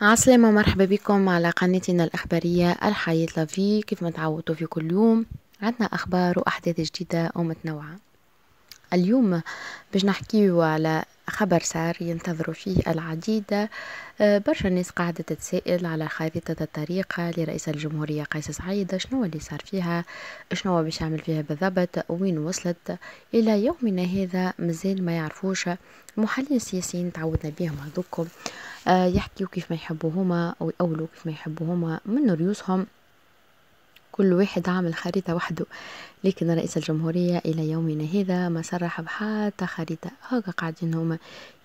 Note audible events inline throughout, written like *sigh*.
عسلامة مرحبا بكم على قناتنا الإخبارية الحياة لافي كيف ما تعودتوا في كل يوم عندنا أخبار وأحداث جديدة ومتنوعة اليوم باش نحكيو على خبر سار ينتظروا فيه العديد آه، برشا ناس قاعدة تتساءل على خريطة الطريقة لرئيس الجمهورية قيس سعيد شنو اللي صار فيها شنو باش يعمل فيها بالضبط وين وصلت إلى يومنا هذا مازال ما يعرفوش محللين سياسيين تعودنا بيهم هذوكم آه، يحكيو كيف ما يحبوا هما ويقولوا كيف ما يحبوا هما من ريوسهم كل واحد عامل خريطة وحده لكن رئيس الجمهورية إلى يومنا هذا ما صرح بحتى خريطة هكا قاعدين هما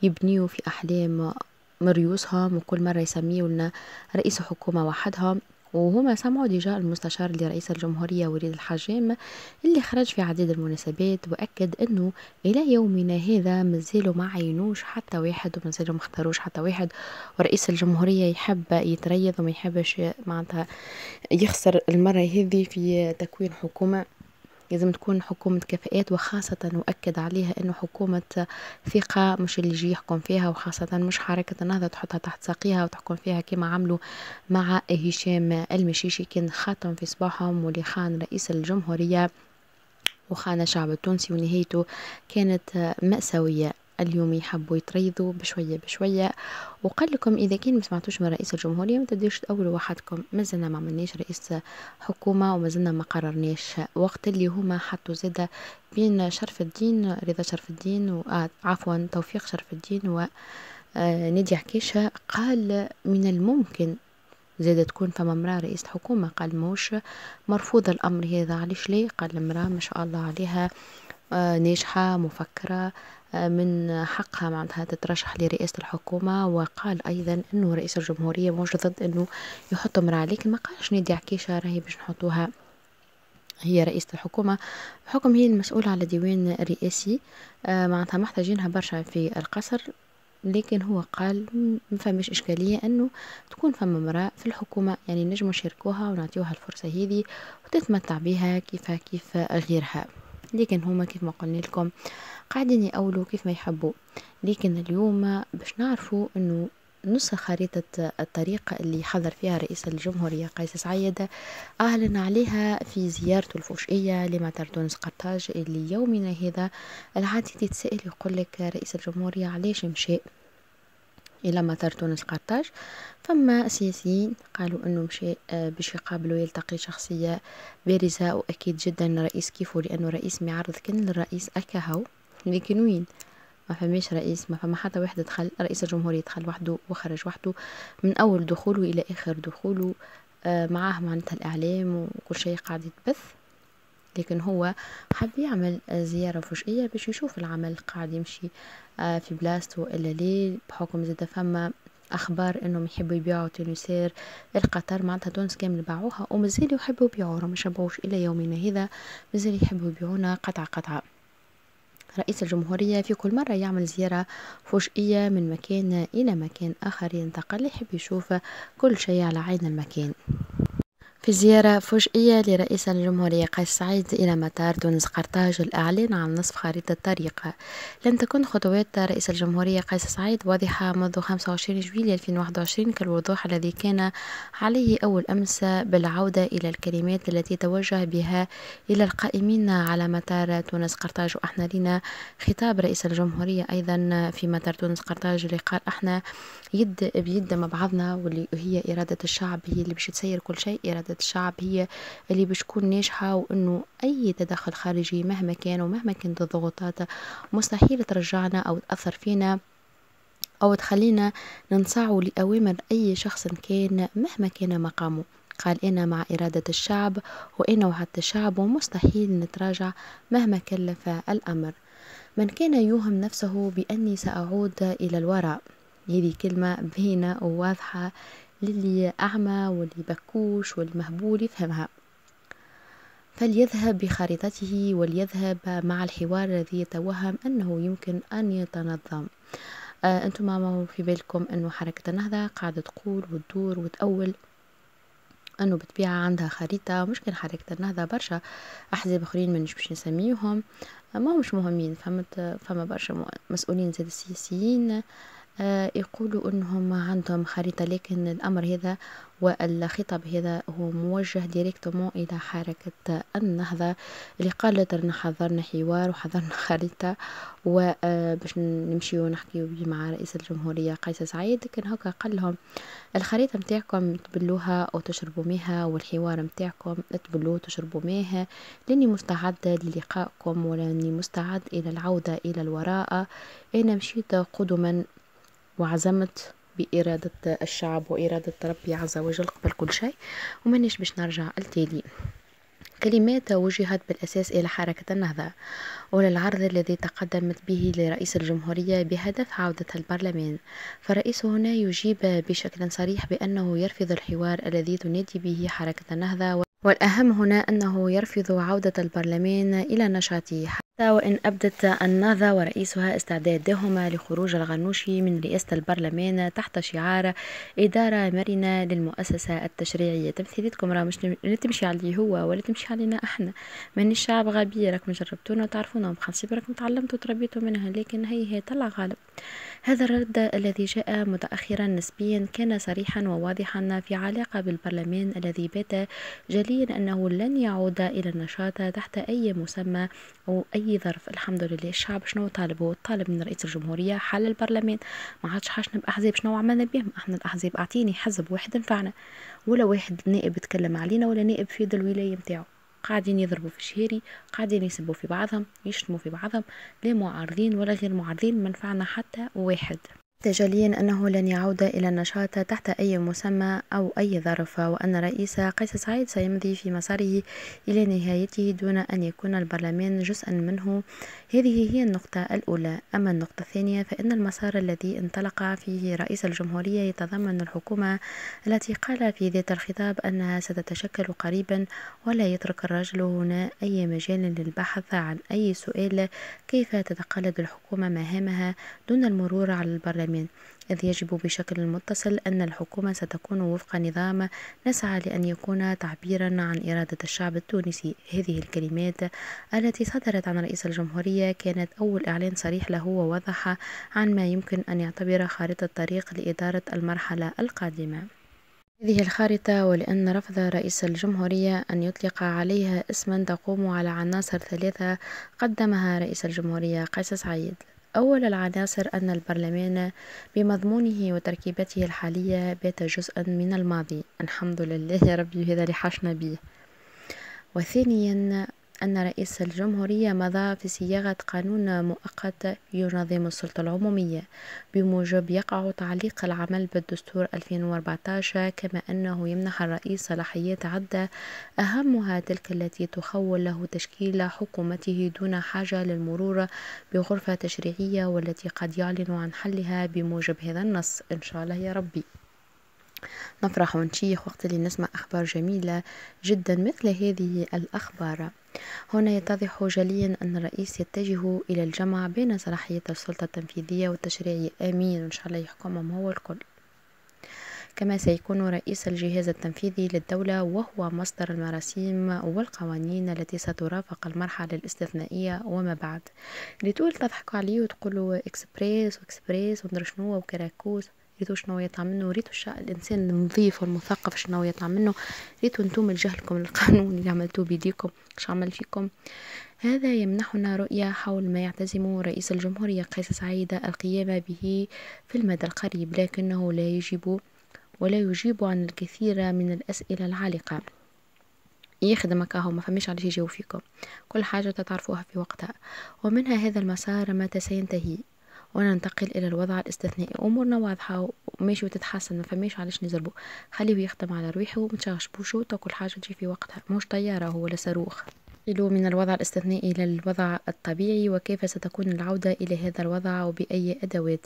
يبنيو في أحلام مريوسهم وكل مرة يسميونا رئيس حكومة وحدهم وهما سمعوا ديجا المستشار لرئيس الجمهورية وليد الحجام اللي خرج في عديد المناسبات وأكد أنه إلى يومنا هذا مازالوا ما عينوش حتى واحد ومازالوا ما اختاروش حتى واحد ورئيس الجمهورية يحب يتريض وما يحبش معناتها يخسر المرة هذه في تكوين حكومة لازم تكون حكومة كفاءات وخاصة نؤكد عليها أنه حكومة ثقة مش اللي يجي يحكم فيها وخاصة مش حركة النهضة تحطها تحت ساقيها وتحكم فيها كما عملوا مع هشام المشيشي كان خاتم في صباحهم واللي خان رئيس الجمهورية وخان الشعب التونسي ونهايته كانت مأساوية اليوم يحبوا يتريضوا بشوية بشوية وقال لكم إذا كان ما سمعتوش من رئيس الجمهورية ما تديش تأولوا وحدكم مازلنا ما عملناش رئيس حكومة ومازلنا ما قررناش وقت اللي هما حطوا زادة بين شرف الدين رضا شرف الدين و... آه، عفوا توفيق شرف الدين و آه، نادي حكيشة قال من الممكن زادة تكون فما امرأة رئيس حكومة قال موش مرفوض الأمر هذا علاش ليه قال المرأة ما شاء الله عليها آه، ناجحة مفكرة من حقها معناتها تترشح لرئاسة الحكومة وقال أيضا أنه رئيس الجمهورية مش ضد أنه يحط امرأة لكن ما قالش نادي عكيشة راهي باش نحطوها هي رئيسة الحكومة بحكم هي المسؤولة على ديوان رئاسي آه، معناتها محتاجينها برشا في القصر لكن هو قال ما فماش إشكالية أنه تكون فما امرأة في الحكومة يعني نجموا نشاركوها ونعطيوها الفرصة هذه وتتمتع بها كيف كيف غيرها لكن هما كيف ما قلنا لكم قاعدين يقولوا كيف ما يحبوا لكن اليوم باش نعرفوا انه نص خريطة الطريق اللي حضر فيها رئيس الجمهورية قيس سعيد أعلن عليها في زيارته الفوشئية لمطار تونس قرطاج اللي يومنا هذا العديد يتسأل يقول لك رئيس الجمهورية علاش مشى إلى مطار تونس قرطاج فما سياسيين قالوا أنه مشي آه، باش يقابلوا يلتقي شخصية بارزة وأكيد جدا رئيس كيفو لأنه رئيس ما يعرض كان للرئيس أكاهو لكن وين ما فماش رئيس ما فما حتى واحد دخل رئيس الجمهورية دخل وحده وخرج وحده من أول دخوله إلى آخر دخوله آه، معاه معناتها الإعلام وكل شيء قاعد يتبث لكن هو حب يعمل زيارة فجائية باش يشوف العمل قاعد يمشي آه، في بلاست وإلا ليه بحكم زادة فما اخبار انهم يحبوا يبيعوا تونسير القطر معناتها تونس كامل باعوها ومازال يحبوا يبيعوا ما شبعوش الى يومنا هذا مازال يحبوا يبيعونا قطعه قطعه رئيس الجمهورية في كل مرة يعمل زيارة فجائية من مكان إلى مكان آخر ينتقل يحب يشوف كل شيء على عين المكان في زيارة فجئية لرئيس الجمهورية قيس سعيد إلى مطار تونس قرطاج الأعلان عن نصف خريطة الطريق لم تكن خطوات رئيس الجمهورية قيس سعيد واضحة منذ 25 جويلية 2021 كالوضوح الذي كان عليه أول أمس بالعودة إلى الكلمات التي توجه بها إلى القائمين على مطار تونس قرطاج وأحنا لنا خطاب رئيس الجمهورية أيضا في مطار تونس قرطاج اللي قال احنا يد بيد مع بعضنا واللي هي إرادة الشعب هي اللي باش تسير كل شيء إرادة الشعب هي اللي باش تكون ناجحة وأنه أي تدخل خارجي مهما كان ومهما كانت الضغوطات مستحيل ترجعنا أو تأثر فينا أو تخلينا ننصاعوا لأوامر أي شخص كان مهما كان مقامه قال أنا مع إرادة الشعب وأنا وعدت الشعب ومستحيل نتراجع مهما كلف الأمر من كان يوهم نفسه بأني سأعود إلى الوراء هذه كلمة بينة وواضحة للي أعمى واللي بكوش والمهبول يفهمها فليذهب بخريطته وليذهب مع الحوار الذي يتوهم أنه يمكن أن يتنظم آه أنتم ما في بالكم أنه حركة النهضة قاعدة تقول وتدور وتأول أنه بتبيع عندها خريطة مش كان حركة النهضة برشا أحزاب أخرين منش باش نسميهم آه، ما مش مهمين فهمت فما برشا مسؤولين زاد السياسيين آه، يقولوا أنهم عندهم خريطة لكن الأمر هذا والخطاب هذا هو موجه ديريكتومون إلى حركة النهضة اللي قالت رنا حضرنا حوار وحضرنا *laughs* خريطة وباش آه، نمشيو نحكيو مع رئيس الجمهورية قيس سعيد كان هكا قال لهم الخريطة نتاعكم تبلوها وتشربوا ميها والحوار نتاعكم تبلوه وتشربوا ميها لاني مستعد للقائكم ولاني مستعد إلى العودة إلى الوراء أنا مشيت قدما وعزمت بإرادة الشعب وإرادة ربي عز وجل قبل كل شيء ومانيش باش نرجع التالي كلمات وجهت بالأساس إلى حركة النهضة وللعرض الذي تقدمت به لرئيس الجمهورية بهدف عودة البرلمان فالرئيس هنا يجيب بشكل صريح بأنه يرفض الحوار الذي تنادي به حركة النهضة والأهم هنا أنه يرفض عودة البرلمان إلى نشاطه حتى وإن أبدت النهضة ورئيسها استعدادهما لخروج الغنوشي من رئاسة البرلمان تحت شعار إدارة مرنة للمؤسسة التشريعية تمثيلتكم راه مش لا تمشي عليه هو ولا تمشي علينا احنا من الشعب غبي راكم جربتونا وتعرفونا ومخلصي راكم تعلمتوا وتربيتوا منها لكن هي هي طلع غالب هذا الرد الذي جاء متأخرا نسبيا كان صريحا وواضحا في علاقة بالبرلمان الذي بات جليل جليل أنه لن يعود إلى النشاط تحت أي مسمى أو أي ظرف الحمد لله الشعب شنو طالبه طالب من رئيس الجمهورية حل البرلمان ما عادش حاشنا بأحزاب شنو عملنا بهم احنا الأحزاب أعطيني حزب واحد نفعنا ولا واحد نائب يتكلم علينا ولا نائب في الولاية متاعه قاعدين يضربوا في شهيري قاعدين يسبوا في بعضهم يشتموا في بعضهم لا معارضين ولا غير معارضين منفعنا حتى واحد تجليا أنه لن يعود إلى النشاط تحت أي مسمى أو أي ظرف وأن رئيس قيس سعيد سيمضي في مساره إلى نهايته دون أن يكون البرلمان جزءا منه هذه هي النقطة الأولى أما النقطة الثانية فإن المسار الذي انطلق فيه رئيس الجمهورية يتضمن الحكومة التي قال في ذات الخطاب أنها ستتشكل قريبا ولا يترك الرجل هنا أي مجال للبحث عن أي سؤال كيف تتقلد الحكومة مهامها دون المرور على البرلمان الأمان إذ يجب بشكل متصل أن الحكومة ستكون وفق نظام نسعى لأن يكون تعبيرا عن إرادة الشعب التونسي هذه الكلمات التي صدرت عن رئيس الجمهورية كانت أول إعلان صريح له ووضح عن ما يمكن أن يعتبر خارطة طريق لإدارة المرحلة القادمة هذه الخارطة ولأن رفض رئيس الجمهورية أن يطلق عليها اسما تقوم على عناصر ثلاثة قدمها رئيس الجمهورية قيس سعيد أول العناصر أن البرلمان بمضمونه وتركيبته الحالية بات جزءا من الماضي الحمد لله ربي هذا لحشنا به وثانيا أن رئيس الجمهورية مضى في صياغة قانون مؤقت ينظم السلطة العمومية بموجب يقع تعليق العمل بالدستور 2014 كما أنه يمنح الرئيس صلاحيات عدة أهمها تلك التي تخول له تشكيل حكومته دون حاجة للمرور بغرفة تشريعية والتي قد يعلن عن حلها بموجب هذا النص إن شاء الله يا ربي نفرح ونشيخ وقت اللي نسمع أخبار جميلة جدا مثل هذه الأخبار هنا يتضح جليا أن الرئيس يتجه إلى الجمع بين صلاحية السلطة التنفيذية والتشريعية آمين إن شاء الله يحكمهم هو الكل كما سيكون رئيس الجهاز التنفيذي للدولة وهو مصدر المراسيم والقوانين التي سترافق المرحلة الاستثنائية وما بعد اللي تقول تضحك عليه وتقول اكسبريس واكسبريس ومدري شنو وكراكوس ريتو شنو يطلع منه ريتو الشا... الانسان النظيف والمثقف شنو يطلع منه ريتو نتوما لجهلكم القانون اللي عملتوه بيديكم اش عمل فيكم هذا يمنحنا رؤية حول ما يعتزم رئيس الجمهورية قيس سعيد القيام به في المدى القريب لكنه لا يجب ولا يجيب عن الكثير من الأسئلة العالقة يخدم كهو ما فماش علاش يجيو فيكم كل حاجة تعرفوها في وقتها ومنها هذا المسار متى سينتهي وننتقل إلى الوضع الاستثنائي أمورنا واضحة وماشي وتتحسن ما فماش علاش نزربو خليه يخدم على وما تشغشبوش وتاكل حاجة تجي في وقتها مش طيارة هو ولا صاروخ ننتقل من الوضع الاستثنائي إلى الوضع الطبيعي وكيف ستكون العودة إلى هذا الوضع وبأي أدوات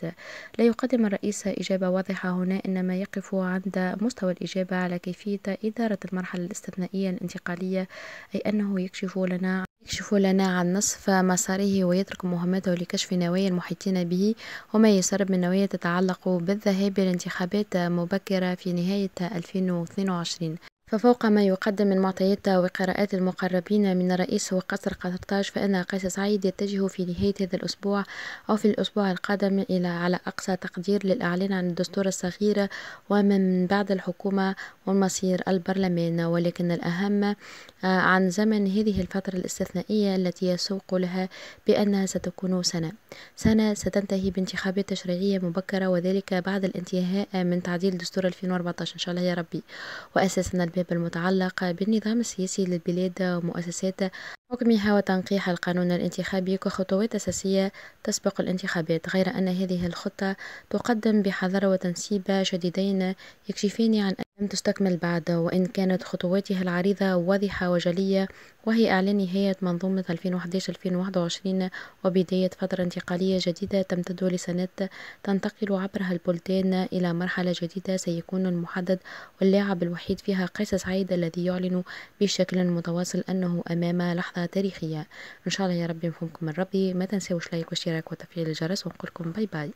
لا يقدم الرئيس إجابة واضحة هنا إنما يقف عند مستوى الإجابة على كيفية إدارة المرحلة الاستثنائية الانتقالية أي أنه يكشف لنا يكشف لنا عن نصف مساره ويترك مهمته لكشف نوايا المحيطين به وما يسرب من نوايا تتعلق بالذهاب للانتخابات مبكرة في نهاية 2022 ففوق ما يقدم من معطيات وقراءات المقربين من الرئيس وقصر قطرطاج فإن قيس سعيد يتجه في نهاية هذا الأسبوع أو في الأسبوع القادم إلى على أقصى تقدير للإعلان عن الدستور الصغير ومن بعد الحكومة ومصير البرلمان ولكن الأهم آه، عن زمن هذه الفترة الاستثنائية التي يسوق لها بأنها ستكون سنة سنة ستنتهي بانتخابات تشريعية مبكرة وذلك بعد الانتهاء من تعديل دستور 2014 إن شاء الله يا ربي وأساسا البيان الجوانب المتعلقة بالنظام السياسي للبلاد ومؤسساته حكمها وتنقيح القانون الانتخابي كخطوات أساسية تسبق الانتخابات غير أن هذه الخطة تقدم بحذر وتنسيب شديدين يكشفان عن أن لم تستكمل بعد وإن كانت خطواتها العريضة واضحة وجلية وهي إعلان نهاية منظومة 2011-2021 وبداية فترة انتقالية جديدة تمتد لسنوات تنتقل عبرها البلدان إلى مرحلة جديدة سيكون المحدد واللاعب الوحيد فيها قيس سعيد الذي يعلن بشكل متواصل أنه أمام لحظة تاريخية إن شاء الله يا ربي نفهمكم من ربي ما تنساوش لايك واشتراك وتفعيل الجرس ونقولكم باي باي